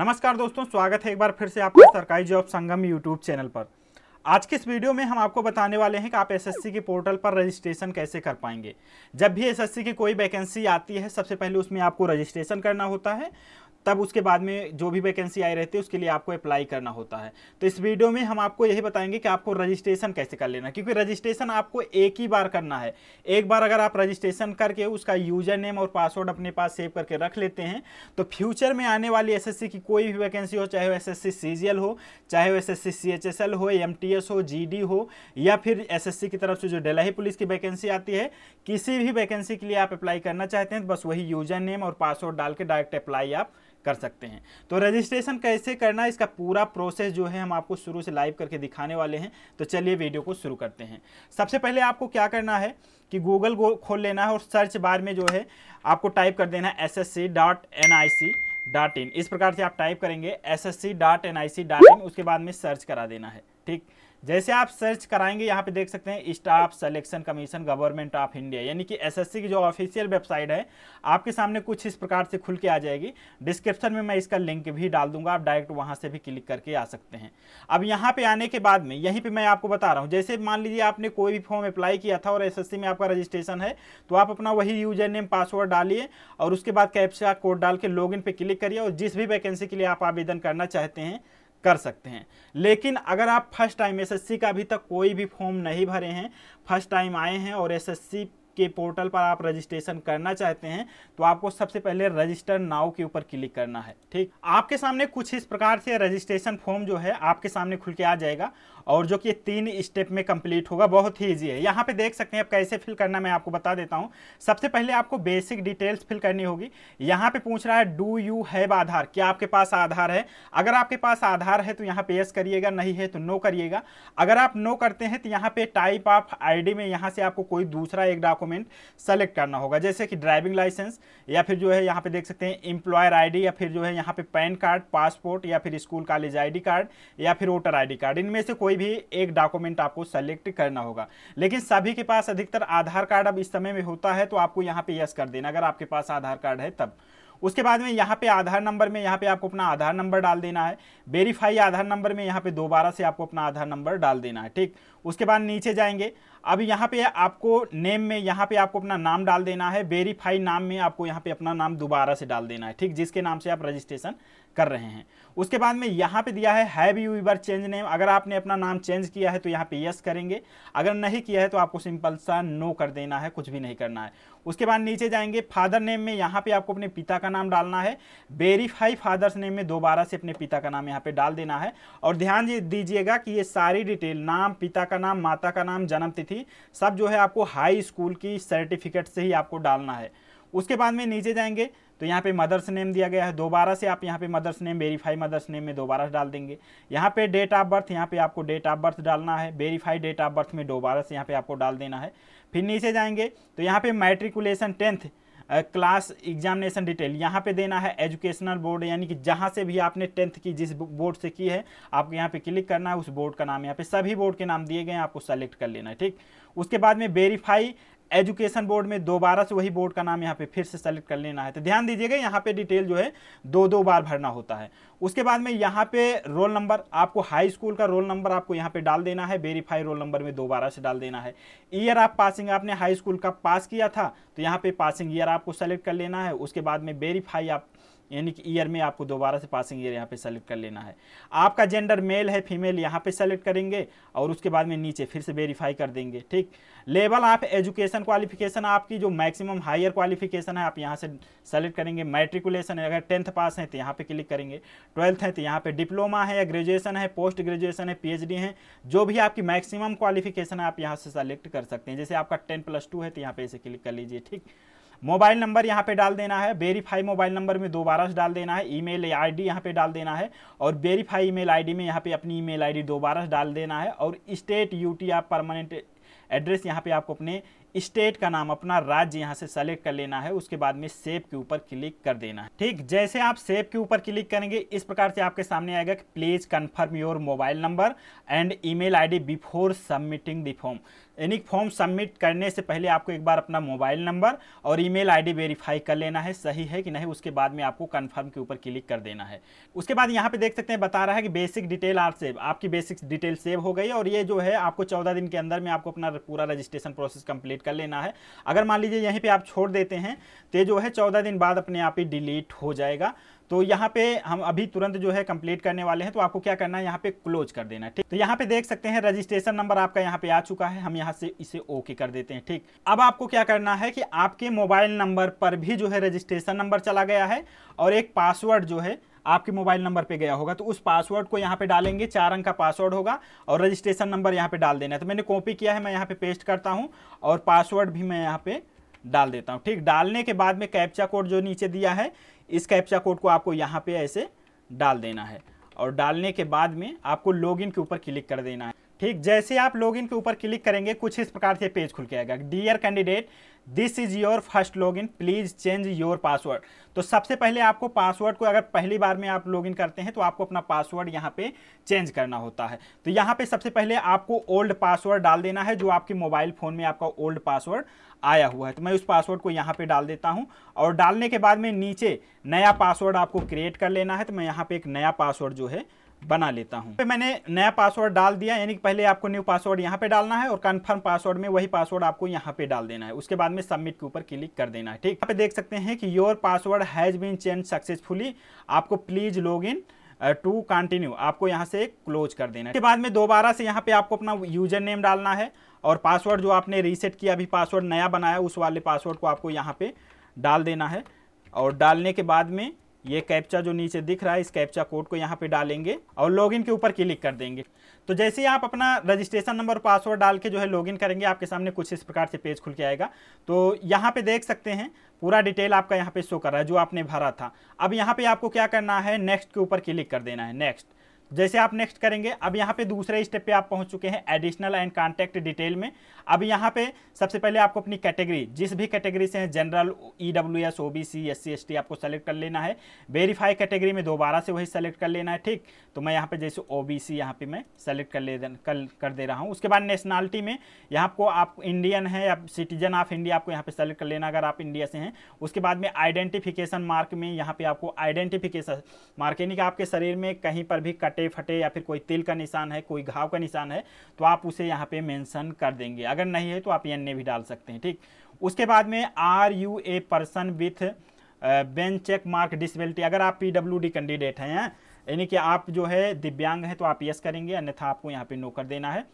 नमस्कार दोस्तों स्वागत है एक बार फिर से आपका सरकारी जॉब संगम यूट्यूब चैनल पर आज के इस वीडियो में हम आपको बताने वाले हैं कि आप एसएससी के पोर्टल पर रजिस्ट्रेशन कैसे कर पाएंगे जब भी एसएससी की कोई वैकेंसी आती है सबसे पहले उसमें आपको रजिस्ट्रेशन करना होता है तब उसके बाद में जो भी वैकेंसी आई रहती है उसके लिए आपको अप्लाई करना होता है तो इस वीडियो में हम आपको यही बताएंगे कि आपको रजिस्ट्रेशन कैसे कर लेना क्योंकि रजिस्ट्रेशन आपको एक ही बार करना है एक बार अगर आप रजिस्ट्रेशन करके उसका यूजर नेम और पासवर्ड अपने पास सेव करके रख लेते हैं तो फ्यूचर में आने वाली एस की कोई भी वैकेंसी हो चाहे वो एस एस हो चाहे वो एस एस हो एम हो जी हो या फिर एस की तरफ से जो डेलाही पुलिस की वैकेंसी आती है किसी भी वैकेंसी के लिए आप अप्लाई करना चाहते हैं तो बस वही यूजर नेम और पासवर्ड डाल के डायरेक्ट अप्लाई आप कर सकते हैं तो रजिस्ट्रेशन कैसे करना इसका पूरा प्रोसेस जो है हम आपको शुरू से लाइव करके दिखाने वाले हैं तो चलिए वीडियो को शुरू करते हैं सबसे पहले आपको क्या करना है कि गूगल को खोल लेना है और सर्च बार में जो है आपको टाइप कर देना है S S C dot N I C dot in इस प्रकार से आप टाइप करेंगे S S C dot N I C dot in उसके बाद में सर्च करा देना है ठीक जैसे आप सर्च कराएंगे यहाँ पे देख सकते हैं staff selection commission government of India यानी कि एसएससी की जो ऑफिशियल वेबसाइट है आपके सामने कुछ इस प्रकार से खुल के आ जाएगी डिस्क्रिप्शन में मैं इसका लिंक भी डाल दूंगा आप डायरेक्ट वहाँ से भी क्लिक करके आ सकते हैं अब यहाँ पे आने के बाद में यहीं पर मैं आपको बता रहा हूँ जैसे मान लीजिए आपने कोई भी फॉर्म अप्लाई किया था और एस में आपका रजिस्ट्रेशन है तो आप अपना वही यूजर नेम पासवर्ड डालिए और उसके बाद कैप्सा कोड डाल के लॉग पे क्लिक करिए और जिस भी वैकेंसी के लिए आप आवेदन करना चाहते हैं कर सकते हैं लेकिन अगर आप फर्स्ट टाइम एसएससी का अभी तक कोई भी फॉर्म नहीं भरे हैं फर्स्ट टाइम आए हैं और एसएससी के पोर्टल पर आप रजिस्ट्रेशन करना चाहते हैं तो आपको सबसे पहले रजिस्टर नाव के ऊपर क्लिक करना है ठीक आपके सामने कुछ इस प्रकार से रजिस्ट्रेशन फॉर्म जो है आपके सामने खुल के आ जाएगा और जो कि तीन स्टेप में कंप्लीट होगा बहुत ही ईजी है यहाँ पे देख सकते हैं आप कैसे फिल करना मैं आपको बता देता हूँ सबसे पहले आपको बेसिक डिटेल्स फिल करनी होगी यहाँ पे पूछ रहा है डू यू हैव आधार क्या आपके पास आधार है अगर आपके पास आधार है तो यहाँ पे यस करिएगा नहीं है तो नो करिएगा अगर आप नो करते हैं तो यहाँ पे टाइप ऑफ आई में यहाँ से आपको कोई दूसरा एक डॉक्यूमेंट सेलेक्ट करना होगा जैसे कि ड्राइविंग लाइसेंस या फिर जो है यहाँ पे देख सकते हैं इंप्लॉयर आई या फिर जो है यहाँ पे पैन कार्ड पासपोर्ट या फिर स्कूल कॉलेज आई कार्ड या फिर वोटर आई कार्ड इनमें से कोई भी एक डॉक्यूमेंट आपको सेलेक्ट करना होगा लेकिन सभी के पास अधिकतर आधार कार्ड अब इस समय में होता है तो आपको यहाँ पे यस कर देना अगर आपके पास आधार कार्ड है तब उसके बाद में यहाँ पे आधार नंबर में यहाँ पे आपको अपना आधार नंबर डाल देना है वेरीफाई आधार नंबर में यहाँ पे दोबारा से आपको अपना आधार नंबर डाल देना है ठीक उसके बाद नीचे जाएंगे अब यहाँ पे आपको नेम में यहाँ पे आपको अपना नाम डाल देना है वेरीफाई नाम में आपको यहाँ पे अपना नाम दोबारा से डाल देना है ठीक जिसके नाम से आप रजिस्ट्रेशन कर रहे हैं उसके बाद में यहाँ पे दिया है have you your change name अगर आपने अपना नाम चेंज किया है तो यहाँ पे यस करेंगे अगर नहीं किया है तो आपको सिंपल सा नो कर देना है कुछ भी नहीं करना है उसके बाद नीचे जाएंगे फादर नेम में यहाँ पे आपको अपने पिता का नाम डालना है वेरीफाई फादर्स नेम में दोबारा से अपने पिता का नाम यहाँ पे डाल देना है और ध्यान दीजिएगा कि ये सारी डिटेल नाम पिता पिता का नाम माता का नाम जन्म तिथि सब जो है आपको हाई स्कूल की सर्टिफिकेट से ही आपको डालना है उसके बाद में नीचे जाएंगे तो यहाँ पे मदर्स नेम दिया गया है दोबारा से आप यहाँ पे mother's name verify mother's name में दोबारा डाल देंगे यहाँ पे डेट ऑफ बर्थ यहाँ पे आपको डेट ऑफ बर्थ डालना है वेरीफाई डेट ऑफ बर्थ में दोबारा से यहाँ पे आपको डाल देना है फिर नीचे जाएंगे तो यहाँ पे matriculation tenth class examination detail यहाँ पे देना है एजुकेशनल बोर्ड यानी कि जहाँ से भी आपने टेंथ की जिस बोर्ड से की है आपको यहाँ पे क्लिक करना है उस बोर्ड का नाम यहाँ पे सभी बोर्ड के नाम दिए गए हैं आपको सेलेक्ट कर लेना है ठीक उसके बाद में वेरीफाई एजुकेशन बोर्ड में दोबारा से वही बोर्ड का नाम यहाँ पे फिर से सेलेक्ट कर लेना है तो ध्यान दीजिएगा यहाँ पे डिटेल जो है दो दो बार भरना होता है उसके बाद में यहाँ पे रोल नंबर आपको हाई स्कूल का रोल नंबर आपको यहाँ पे डाल देना है वेरीफाई रोल नंबर में दोबारा से डाल देना है ईयर आप पासिंग आपने हाई स्कूल का पास किया था तो यहाँ पे पासिंग ईयर आपको सेलेक्ट कर लेना है उसके बाद में वेरीफाई आप यानी कि ईयर में आपको दोबारा से पासिंग ईयर यहाँ पे सेलेक्ट कर लेना है आपका जेंडर मेल है फीमेल यहाँ पे सेलेक्ट करेंगे और उसके बाद में नीचे फिर से वेरीफाई कर देंगे ठीक लेवल आप एजुकेशन क्वालिफिकेशन आपकी जो मैक्सिमम हायर क्वालिफिकेशन है आप यहाँ से सेलेक्ट करेंगे मेट्रिकुलेशन अगर टेंथ पास हैं तो यहाँ पर क्लिक करेंगे ट्वेल्थ है तो यहाँ पर डिप्लोमा तो है या ग्रेजुएशन है पोस्ट ग्रेजुएशन है पी है जो भी आपकी मैक्सिमम क्वालिफिकेशन है आप यहाँ से सेलेक्ट कर सकते हैं जैसे आपका टेन प्लस टू है तो यहाँ पर इसे क्लिक कर लीजिए ठीक मोबाइल नंबर यहाँ पे डाल देना है वेरीफाई मोबाइल नंबर में दोबारा से डाल देना है ईमेल डी यहाँ पे डाल देना है और वेरीफाई ईमेल आईडी में यहाँ पे अपनी ईमेल आईडी दोबारा से डाल देना है और स्टेट यूटी आप परमानेंट एड्रेस यहाँ पे आपको अपने स्टेट का नाम अपना राज्य यहाँ से सेलेक्ट कर लेना है उसके बाद में सेव के ऊपर क्लिक कर देना है ठीक जैसे आप सेव के ऊपर क्लिक करेंगे इस प्रकार से आपके सामने आएगा कि please confirm your mobile number and email ID before submitting the form यानी फॉर्म सबमिट करने से पहले आपको एक बार अपना मोबाइल नंबर और ईमेल आईडी वेरीफाई कर लेना है सही है कि नहीं उसके बाद में आपको कन्फर्म के ऊपर क्लिक कर देना है उसके बाद यहाँ पे देख सकते हैं बता रहा है कि बेसिक डिटेल आर सेव आपकी बेसिक डिटेल सेव हो गई और ये जो है आपको चौदह दिन के अंदर में आपको अपना पूरा रजिस्ट्रेशन प्रोसेस कंप्लीट डिलीट कर लेना है अगर मान लीजिए यहीं पे आप छोड़ देते हैं तो जो है चौदह दिन बाद अपने आप ही डिलीट हो जाएगा तो यहाँ पे हम अभी तुरंत जो है कंप्लीट करने वाले हैं तो आपको क्या करना है यहाँ पे क्लोज कर देना ठीक तो यहाँ पे देख सकते हैं रजिस्ट्रेशन नंबर आपका यहाँ पे आ चुका है हम यहाँ से इसे ओके कर देते हैं ठीक अब आपको क्या करना है कि आपके मोबाइल नंबर पर भी जो है रजिस्ट्रेशन नंबर चला गया है और एक पासवर्ड जो है आपके मोबाइल नंबर पे गया होगा तो उस पासवर्ड को यहाँ पे डालेंगे चार अंक का पासवर्ड होगा और रजिस्ट्रेशन नंबर यहाँ पे डाल देना है तो मैंने कॉपी किया है मैं यहाँ पे पेस्ट करता हूँ और पासवर्ड भी मैं यहाँ पे डाल देता हूँ ठीक डालने के बाद में कैप्चा कोड जो नीचे दिया है इस कैप्चा कोड को आपको यहाँ पे ऐसे डाल देना है और डालने के बाद में आपको लॉग के ऊपर क्लिक कर देना है ठीक जैसे आप लॉगिन के ऊपर क्लिक करेंगे कुछ इस प्रकार से पेज खुल के आएगा dear candidate this is your first login please change your password तो सबसे पहले आपको पासवर्ड को अगर पहली बार में आप लॉगिन करते हैं तो आपको अपना पासवर्ड यहाँ पे चेंज करना होता है तो यहाँ पे सबसे पहले आपको ओल्ड पासवर्ड डाल देना है जो आपके मोबाइल फ़ोन में आपका ओल्ड पासवर्ड आया हुआ है तो मैं उस पासवर्ड को यहाँ पे डाल देता हूँ और डालने के बाद में नीचे नया पासवर्ड आपको क्रिएट कर लेना है तो मैं यहाँ पे एक नया पासवर्ड जो है बना लेता हूँ मैंने नया पासवर्ड डाल दिया यानी कि पहले आपको न्यू पासवर्ड यहाँ पे डालना है और कन्फर्म पासवर्ड में वही पासवर्ड आपको यहाँ पे डाल देना है उसके बाद में सबमिट के ऊपर क्लिक कर देना है ठीक यहाँ पे देख सकते हैं कि your password has been change successfully आपको please log in to continue आपको यहाँ से क्लोज कर देना है उसके बाद में दोबारा से यहाँ पे आपको अपना यूजर नेम डालना है और पासवर्ड जो आपने रीसेट किया अभी पासवर्ड नया बनाया उस वाले पासवर्ड को आपको यहाँ पे डाल देना है और डालने के बाद में ये कैप्चा जो नीचे दिख रहा है इस कैप्चा कोड को यहाँ पे डालेंगे और लॉगिन के ऊपर क्लिक कर देंगे तो जैसे ही आप अपना रजिस्ट्रेशन नंबर और पासवर्ड डाल के जो है लॉगिन करेंगे आपके सामने कुछ इस प्रकार से पेज खुल के आएगा तो यहाँ पे देख सकते हैं पूरा डिटेल आपका यहाँ पे शो कर रहा है जो आपने भरा था अब यहाँ पे आपको क्या करना है नेक्स्ट के ऊपर क्लिक कर देना है नेक्स्ट जैसे आप नेक्स्ट करेंगे अब यहाँ पे दूसरे स्टेप पे आप पहुँच चुके हैं एडिशनल एंड कॉन्टैक्ट डिटेल में अब यहाँ पे सबसे पहले आपको अपनी कैटेगरी जिस भी कैटेगरी से हैं general E W S O B C S C S T आपको सेलेक्ट कर लेना है वेरीफाई कैटेगरी में दोबारा से वही सेलेक्ट कर लेना है ठीक तो मैं यहाँ पे जैसे ओ बी सी यहाँ पर मैं सेलेक्ट कर ले कर, कर दे रहा हूँ उसके बाद नेशनलिटी में यहाँ को आप इंडियन है या सिटीजन ऑफ इंडिया आपको यहाँ पर सेलेक्ट कर लेना अगर आप इंडिया से हैं उसके बाद में आइडेंटिफिकेशन मार्क में यहाँ पर आपको आइडेंटिफिकेशन मार्क यानी कि आपके शरीर में कहीं पर भी कट कटे फटे या फिर कोई तिल का निशान है कोई घाव का निशान है तो आप उसे यहाँ पे मेंशन कर देंगे अगर नहीं है तो आप एन ए भी डाल सकते हैं ठीक उसके बाद में are you a person with benchmark disability अगर आप पी डब्ल्यू डी कैंडिडेट हैं यानी कि आप जो है दिव्यांग हैं तो आप यस करेंगे अन्यथा आपको यहाँ पर नो कर देना है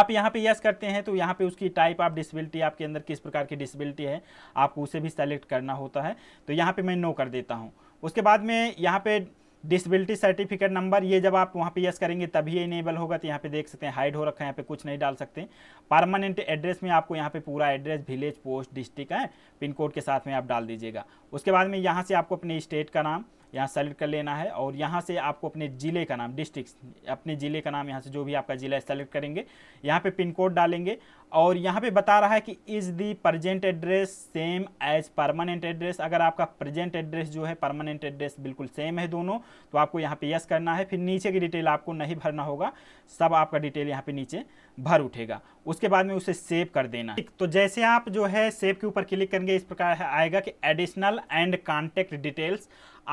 आप यहाँ पे यस करते हैं तो यहाँ पे उसकी टाइप आप डिसेबिलिटी आपके अंदर किस प्रकार की डिसेबिलिटी है आपको उसे भी सेलेक्ट करना होता है तो यहाँ पे मैं नो कर देता हूँ उसके बाद में यहाँ पे डिसबिलिटी सर्टिफिकेट नंबर ये जब आप वहाँ पे यस करेंगे तभी ये इनेबल होगा तो यहाँ पे देख सकते हैं हाइड हो रखा है यहाँ पे कुछ नहीं डाल सकते परमानेंट एड्रेस में आपको यहाँ पे पूरा एड्रेस विलेज पोस्ट डिस्ट्रिक्ट है पिन कोड के साथ में आप डाल दीजिएगा उसके बाद में यहाँ से आपको अपने स्टेट का नाम यहाँ सेलेक्ट कर लेना है और यहाँ से आपको अपने ज़िले का नाम डिस्ट्रिक्ट अपने ज़िले का नाम यहाँ से जो भी आपका ज़िला है सेलेक्ट करेंगे यहाँ पे पिन कोड डालेंगे और यहाँ पे बता रहा है कि is the present address same as permanent address अगर आपका प्रजेंट एड्रेस जो है परमानेंट एड्रेस बिल्कुल सेम है दोनों तो आपको यहाँ पे यस करना है फिर नीचे की डिटेल आपको नहीं भरना होगा सब आपका डिटेल यहाँ पे नीचे भर उठेगा उसके बाद में उसे सेव कर देना तो जैसे आप जो है सेव के ऊपर क्लिक करेंगे इस प्रकार आएगा कि additional and contact details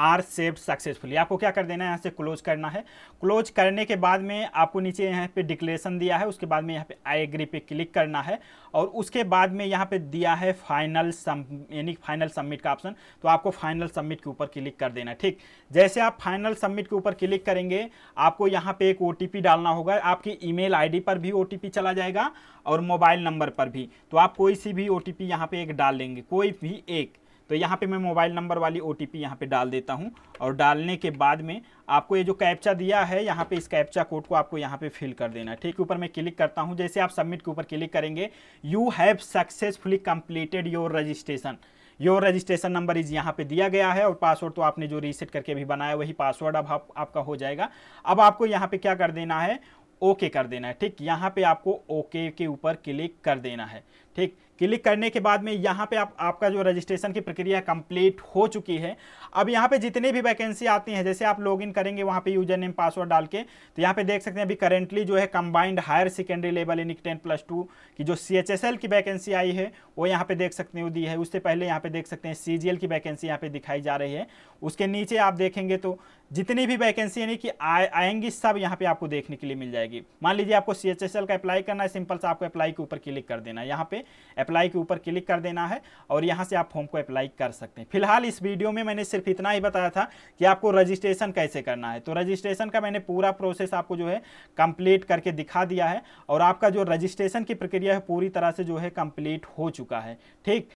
are saved successfully आपको क्या कर देना है यहाँ से क्लोज करना है क्लोज करने के बाद में आपको नीचे यहाँ पे डिक्लेरेशन दिया है उसके बाद में यहाँ पे आई एग्री पे क्लिक कर करना है और उसके बाद में यहाँ पे दिया है फाइनल सम यानी फाइनल सबमिट का ऑप्शन तो आपको फाइनल सबमिट के ऊपर क्लिक कर देना ठीक जैसे आप फाइनल सबमिट के ऊपर क्लिक करेंगे आपको यहाँ पे एक ओ डालना होगा आपकी ईमेल आईडी पर भी ओ चला जाएगा और मोबाइल नंबर पर भी तो आप कोई सी भी ओ टी यहाँ पर एक डाल लेंगे कोई भी एक तो यहाँ पे मैं मोबाइल नंबर वाली ओ टी पी यहाँ पर डाल देता हूँ और डालने के बाद में आपको ये जो कैप्चा दिया है यहाँ पे इस कैप्चा कोड को आपको यहाँ पे फिल कर देना है ठीक ऊपर मैं क्लिक करता हूँ जैसे आप सबमिट के ऊपर क्लिक करेंगे you have successfully completed your registration your registration number is यहाँ पे दिया गया है और पासवर्ड तो आपने जो रीसेट करके भी बनाया वही पासवर्ड अब आप, आपका हो जाएगा अब आपको यहाँ पे क्या कर देना है ओके okay कर देना है ठीक यहाँ पे आपको ओके okay के ऊपर क्लिक कर देना है ठीक क्लिक करने के बाद में यहाँ पे आप आपका जो रजिस्ट्रेशन की प्रक्रिया कंप्लीट हो चुकी है अब यहाँ पे जितने भी वैकेंसी आती हैं जैसे आप लॉगिन करेंगे वहाँ पे यूजर नेम पासवर्ड डाल के तो यहाँ पे देख सकते हैं अभी करेंटली जो है कंबाइंड हायर सेकेंडरी लेवल यानी टेन प्लस टू की जो सी की वैकेंसी आई है वो यहाँ पे देख सकते हो दी है उससे पहले यहाँ पे देख सकते हैं सी की वैकेंसी यहाँ पे दिखाई जा रही है उसके नीचे आप देखेंगे तो जितनी भी वैकेंसी यानी कि आएंगी सब यहाँ पे आपको देखने के लिए मिल जाएगी मान लीजिए आपको सी का अप्लाई करना है सिंपल सा आपको अप्लाई के ऊपर क्लिक कर देना है यहाँ पे अप्लाई के ऊपर क्लिक कर देना है और यहाँ से आप फॉर्म को अप्लाई कर सकते हैं फिलहाल इस वीडियो में मैंने सिर्फ इतना ही बताया था कि आपको रजिस्ट्रेशन कैसे करना है तो रजिस्ट्रेशन का मैंने पूरा प्रोसेस आपको जो है कंप्लीट करके दिखा दिया है और आपका जो रजिस्ट्रेशन की प्रक्रिया है पूरी तरह से जो है कंप्लीट हो चुका है ठीक